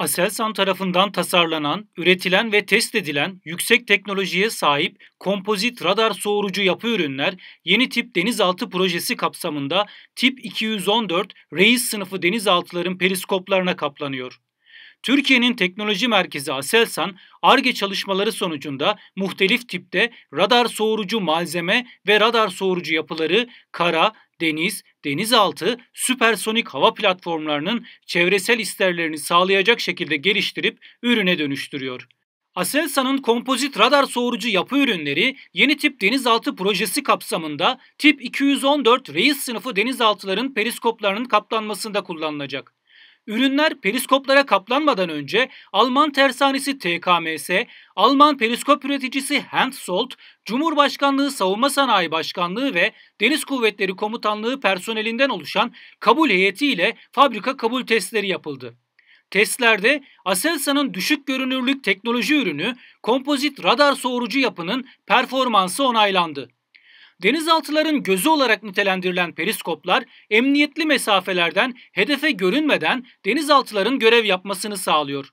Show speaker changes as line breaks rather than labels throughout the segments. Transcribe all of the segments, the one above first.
Aselsan tarafından tasarlanan, üretilen ve test edilen yüksek teknolojiye sahip kompozit radar soğurucu yapı ürünler yeni tip denizaltı projesi kapsamında tip 214 reis sınıfı denizaltıların periskoplarına kaplanıyor. Türkiye'nin teknoloji merkezi Aselsan, ARGE çalışmaları sonucunda muhtelif tipte radar soğurucu malzeme ve radar soğurucu yapıları kara, deniz, denizaltı, süpersonik hava platformlarının çevresel isterlerini sağlayacak şekilde geliştirip ürüne dönüştürüyor. Aselsan'ın kompozit radar soğurucu yapı ürünleri yeni tip denizaltı projesi kapsamında tip 214 reis sınıfı denizaltıların periskoplarının kaplanmasında kullanılacak. Ürünler periskoplara kaplanmadan önce Alman tersanesi TKMS, Alman periskop üreticisi Hensoldt, Cumhurbaşkanlığı Savunma Sanayi Başkanlığı ve Deniz Kuvvetleri Komutanlığı personelinden oluşan kabul heyetiyle fabrika kabul testleri yapıldı. Testlerde Aselsan'ın düşük görünürlük teknoloji ürünü kompozit radar soğurucu yapının performansı onaylandı. Denizaltıların gözü olarak nitelendirilen periskoplar emniyetli mesafelerden hedefe görünmeden denizaltıların görev yapmasını sağlıyor.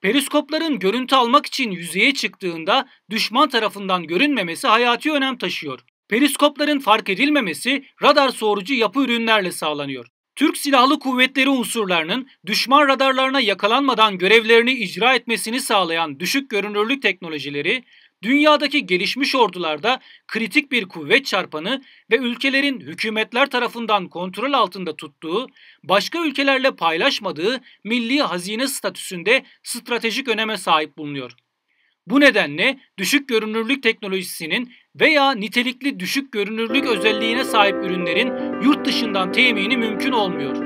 Periskopların görüntü almak için yüzeye çıktığında düşman tarafından görünmemesi hayati önem taşıyor. Periskopların fark edilmemesi radar soğurucu yapı ürünlerle sağlanıyor. Türk Silahlı Kuvvetleri unsurlarının düşman radarlarına yakalanmadan görevlerini icra etmesini sağlayan düşük görünürlük teknolojileri, dünyadaki gelişmiş ordularda kritik bir kuvvet çarpanı ve ülkelerin hükümetler tarafından kontrol altında tuttuğu, başka ülkelerle paylaşmadığı milli hazine statüsünde stratejik öneme sahip bulunuyor. Bu nedenle düşük görünürlük teknolojisinin veya nitelikli düşük görünürlük özelliğine sahip ürünlerin yurt dışından temini mümkün olmuyor.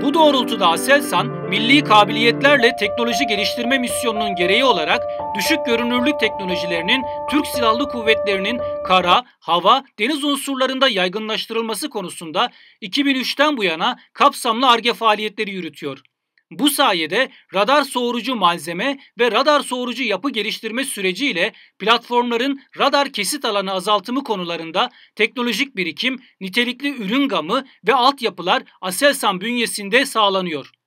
Bu doğrultuda Aselsan milli kabiliyetlerle teknoloji geliştirme misyonunun gereği olarak düşük görünürlük teknolojilerinin Türk Silahlı Kuvvetleri'nin kara, hava, deniz unsurlarında yaygınlaştırılması konusunda 2003'ten bu yana kapsamlı ARGE faaliyetleri yürütüyor. Bu sayede radar soğurucu malzeme ve radar soğurucu yapı geliştirme süreciyle platformların radar kesit alanı azaltımı konularında teknolojik birikim, nitelikli ürün gamı ve altyapılar Aselsan bünyesinde sağlanıyor.